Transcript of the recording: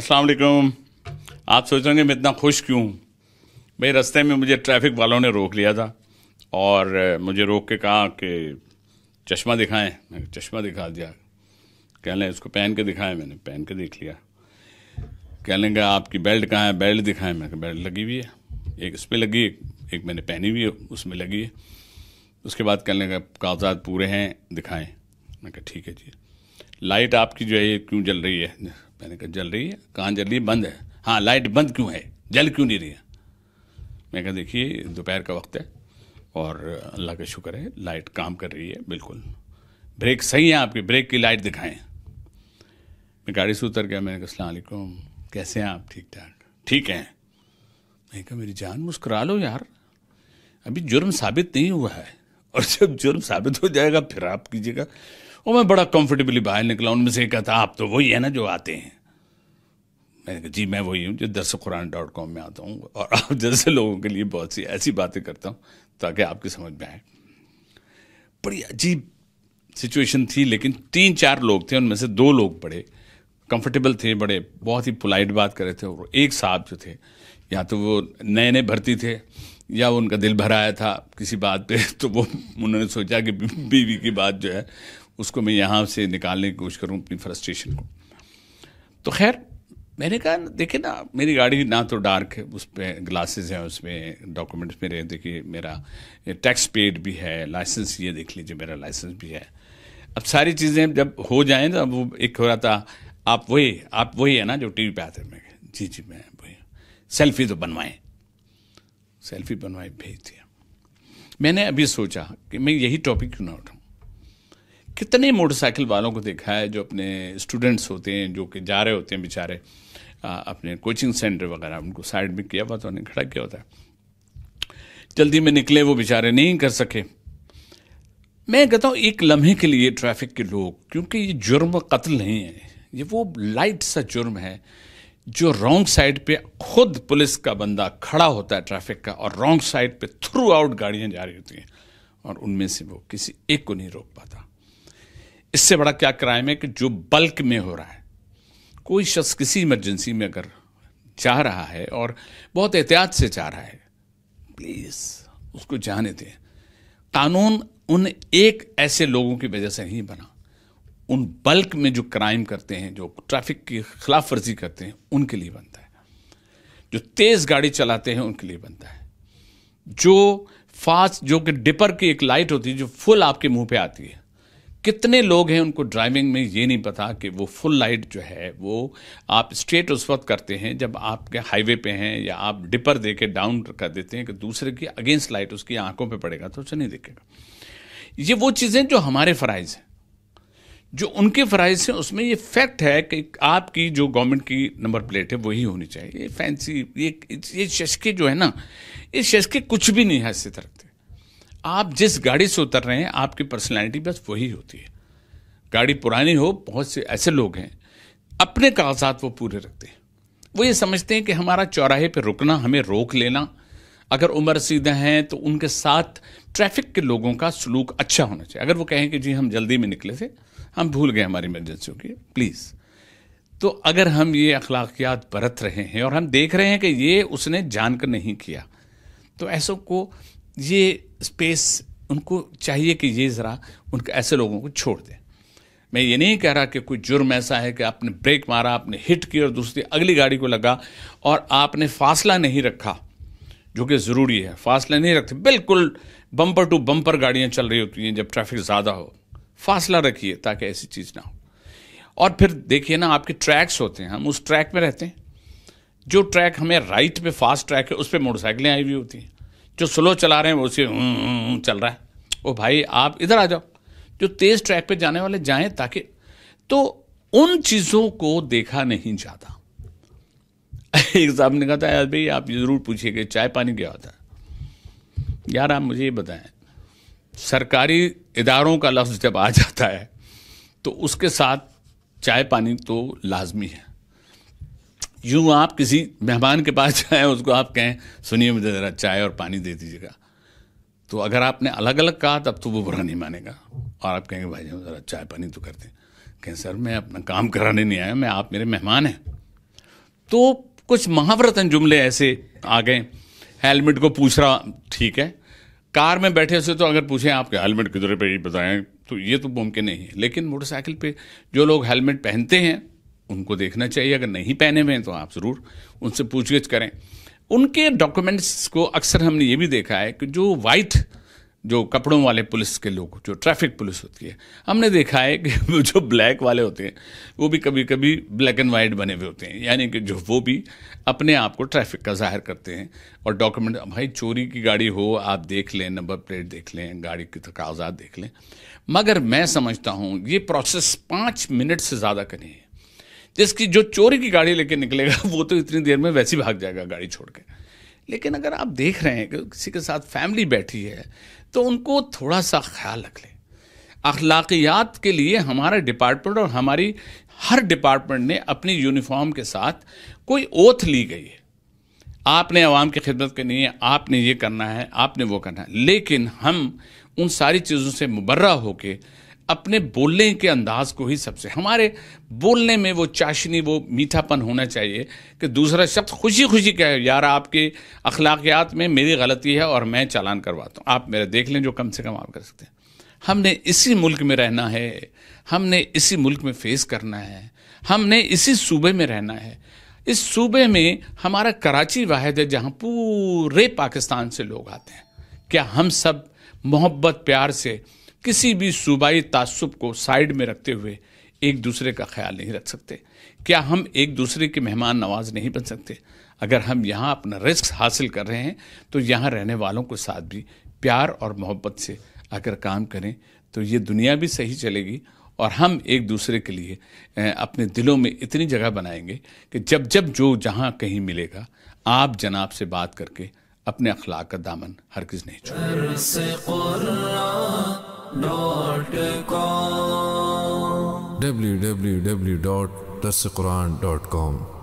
अस्सलाम वालेकुम आप सोच रहे होंगे मैं इतना खुश क्यों भाई रास्ते में मुझे ट्रैफिक वालों ने रोक लिया था और मुझे रोक के कहा कि चश्मा दिखाएं चश्मा दिखा दिया कह लें उसको पहन के दिखाएं मैंने पहन के देख लिया कह लेंगे आपकी बेल्ट कहाँ है बेल्ट दिखाएं मैं बेल्ट लगी हुई है एक इस पर लगी एक मैंने पहनी हुई है उसमें लगी है उसके बाद कह लेंगे कागजात पूरे हैं दिखाएँ मैं कहा ठीक है जी लाइट आपकी जो है ये क्यों जल रही है मैंने कहा जल रही है कहाँ जल रही बंद है हाँ लाइट बंद क्यों है जल क्यों नहीं रही है मैंने कहा देखिए दोपहर का वक्त है और अल्लाह का शुक्र है लाइट काम कर रही है बिल्कुल ब्रेक सही है आपकी ब्रेक की लाइट दिखाएं मैं गाड़ी से उतर गया मैंने कहा अलैक्म कैसे हैं आप ठीक ठाक ठीक हैं मैंने कहा मेरी जान मुस्करा लो यार अभी जुर्म साबित नहीं हुआ है और जब जुर्म साबित हो जाएगा फिर आप कीजिएगा और मैं बड़ा कंफर्टेबली बाहर निकला उनमें से कहता आप तो वही है ना जो आते हैं मैंने कहा जी मैं वही हूँ जो दरस कुरान डॉट कॉम में आता हूँ और आप जैसे लोगों के लिए बहुत सी ऐसी बातें करता हूँ ताकि आपकी समझ में आए बड़ी अजीब सिचुएशन थी लेकिन तीन चार लोग थे उनमें से दो लोग बड़े कंफर्टेबल थे बड़े बहुत ही पोलाइट बात कर रहे थे और एक साहब जो थे या तो वो नए नए भर्ती थे या उनका दिल भराया था किसी बात पे तो वो उन्होंने सोचा कि बीवी की बात जो है उसको मैं यहाँ से निकालने की कोशिश करूँ अपनी फ्रस्ट्रेशन को तो खैर मैंने कहा देखे ना मेरी गाड़ी ना तो डार्क है उस पर ग्लासेस हैं उसमें डॉक्यूमेंट्स मेरे देखिए मेरा टैक्स पेड भी है लाइसेंस ये देख लीजिए मेरा लाइसेंस भी है अब सारी चीज़ें जब हो जाए तो अब वो एक हो रहा था आप वही आप वही है ना जो टी वी पर आते मैं जी जी मैं वही सेल्फी तो बनवाएं सेल्फी बनवाए भेज दिया मैंने अभी सोचा कि मैं यही टॉपिक क्यों ना उठाऊँ कितने मोटरसाइकिल वालों को देखा है जो अपने स्टूडेंट्स होते हैं जो कि जा रहे होते हैं बेचारे अपने कोचिंग सेंटर वगैरह उनको साइड में किया हुआ तो उन्हें खड़ा किया होता है जल्दी में निकले वो बेचारे नहीं कर सके मैं कहता हूँ एक लम्हे के लिए ट्रैफिक के लोग क्योंकि ये जुर्म कत्ल नहीं है ये वो लाइट सा जुर्म है जो रॉन्ग साइड पे खुद पुलिस का बंदा खड़ा होता है ट्रैफिक का और रॉन्ग साइड पे थ्रू आउट गाड़ियाँ जा रही होती हैं और उनमें से वो किसी एक को नहीं रोक पाता इससे बड़ा क्या क्राइम है कि जो बल्क में हो रहा है कोई शख्स किसी इमरजेंसी में अगर चाह रहा है और बहुत एहतियात से चाह रहा है प्लीज़ उसको जाने दें कानून उन एक ऐसे लोगों की वजह से नहीं बना उन बल्क में जो क्राइम करते हैं जो ट्रैफिक की खिलाफ वर्जी करते हैं उनके लिए बनता है जो तेज़ गाड़ी चलाते हैं उनके लिए बनता है जो फास्ट जो कि डिपर की एक लाइट होती है जो फुल आपके मुंह पे आती है कितने लोग हैं उनको ड्राइविंग में ये नहीं पता कि वो फुल लाइट जो है वो आप स्ट्रेट उस वक्त करते हैं जब आपके हाईवे पे हैं या आप डिपर दे के डाउन कर देते हैं कि दूसरे की अगेंस्ट लाइट उसकी आंखों पे पड़ेगा तो उसे नहीं दिखेगा ये वो चीज़ें जो हमारे फ़राइज़ हैं जो उनके फ़राइज हैं उसमें ये फैक्ट है कि आपकी जो गवर्नमेंट की नंबर प्लेट है वही होनी चाहिए ये फैंसी ये ये शशके जो है ना ये शशके कुछ भी नहीं हैसियत रखते आप जिस गाड़ी से उतर रहे हैं आपकी पर्सनैलिटी बस वही होती है गाड़ी पुरानी हो बहुत से ऐसे लोग हैं अपने कागजात वो पूरे रखते हैं वो ये समझते हैं कि हमारा चौराहे पर रुकना हमें रोक लेना अगर उम्र सीधा हैं तो उनके साथ ट्रैफिक के लोगों का सलूक अच्छा होना चाहिए अगर वो कहें कि जी हम जल्दी में निकले थे हम भूल गए हमारी इमरजेंसी की प्लीज़ तो अगर हम ये अखलाकियात बरत रहे हैं और हम देख रहे हैं कि ये उसने जानकर नहीं किया तो ऐसों को ये स्पेस उनको चाहिए कि ये ज़रा उनके ऐसे लोगों को छोड़ दें मैं ये नहीं कह रहा कि कोई जुर्म ऐसा है कि आपने ब्रेक मारा आपने हिट किया और दूसरी अगली गाड़ी को लगा और आपने फासला नहीं रखा जो कि ज़रूरी है फासला नहीं रखते बिल्कुल बम्पर टू बम्पर गाड़ियाँ चल रही होती हैं जब ट्रैफिक ज़्यादा हो फासला रखिए ताकि ऐसी चीज़ ना हो और फिर देखिए ना आपके ट्रैक्स होते हैं हम उस ट्रैक में रहते हैं जो ट्रैक हमें राइट पे फास्ट ट्रैक है उस पर मोटरसाइकिलें आई हुई होती हैं जो स्लो चला रहे हैं वो उसी हम्म, हम्म, हम्म, चल रहा है ओ भाई आप इधर आ जाओ जो तेज़ ट्रैक पे जाने वाले जाएं ताकि तो उन चीज़ों को देखा नहीं जाता एक साहब ने कहा था यार भाई आप ज़रूर पूछिए चाय पानी क्या होता है यार आप मुझे ये बताएं सरकारी इदारों का लफ्ज़ जब आ जाता है तो उसके साथ चाय पानी तो लाजमी है यूं आप किसी मेहमान के पास जाएं उसको आप कहें सुनिए मुझे ज़रा चाय और पानी दे दीजिएगा तो अगर आपने अलग अलग कहा तब तो वो बुरा नहीं मानेगा और आप कहेंगे भाई ज़रा चाय पानी तो कर दें कहें सर मैं अपना काम कराने नहीं आया मैं आप मेरे मेहमान हैं तो कुछ महाव्रतन जुमले ऐसे आ गए हेलमेट को पूछ रहा ठीक है कार में बैठे से तो अगर पूछें आपके हेलमेट किधर ही बताएं तो ये तो मुमकिन नहीं है लेकिन मोटरसाइकिल पे जो लोग हेलमेट पहनते हैं उनको देखना चाहिए अगर नहीं पहने हुए हैं तो आप ज़रूर उनसे पूछगिछ करें उनके डॉक्यूमेंट्स को अक्सर हमने ये भी देखा है कि जो वाइट जो कपड़ों वाले पुलिस के लोग जो ट्रैफिक पुलिस होती है हमने देखा है कि जो ब्लैक वाले होते हैं वो भी कभी कभी ब्लैक एंड वाइट बने हुए होते हैं यानी कि जो वो भी अपने आप को ट्रैफिक का जाहिर करते हैं और डॉक्यूमेंट भाई चोरी की गाड़ी हो आप देख लें नंबर प्लेट देख लें गाड़ी के कागजात देख लें मगर मैं समझता हूँ ये प्रोसेस पाँच मिनट से ज़्यादा करें जिसकी जो चोरी की गाड़ी लेके निकलेगा वो तो इतनी देर में वैसे भाग जाएगा गाड़ी छोड़ के लेकिन अगर आप देख रहे हैं कि किसी के साथ फैमिली बैठी है तो उनको थोड़ा सा ख्याल रख लें अखलाकियात के लिए हमारे डिपार्टमेंट और हमारी हर डिपार्टमेंट ने अपनी यूनिफॉर्म के साथ कोई ओथ ली गई है आपने आवाम की खिदमत करनी है आपने ये करना है आपने वो करना है लेकिन हम उन सारी चीज़ों से मुबर्रा होकर अपने बोलने के अंदाज को ही सबसे हमारे बोलने में वो चाशनी वो मीठापन होना चाहिए कि दूसरा शब्द खुशी खुशी कहे यार आपके अखलाकियात में मेरी गलती है और मैं चालान करवाता हूँ आप मेरा देख लें जो कम से कम आप कर सकते हैं हमने इसी मुल्क में रहना है हमने इसी मुल्क में फेस करना है हमने इसी सूबे में रहना है इस सूबे में हमारा कराची वाहिद है जहाँ पूरे पाकिस्तान से लोग आते हैं क्या हम सब मोहब्बत प्यार से किसी भी सूबाई तसब को साइड में रखते हुए एक दूसरे का ख्याल नहीं रख सकते क्या हम एक दूसरे के मेहमान नवाज नहीं बन सकते अगर हम यहाँ अपना रिस्क हासिल कर रहे हैं तो यहाँ रहने वालों के साथ भी प्यार और मोहब्बत से अगर काम करें तो ये दुनिया भी सही चलेगी और हम एक दूसरे के लिए अपने दिलों में इतनी जगह बनाएंगे कि जब जब जो जहाँ कहीं मिलेगा आप जनाब से बात करके अपने अखलाक का दामन हरगिज़ नहीं छोड़ www.dasquran.com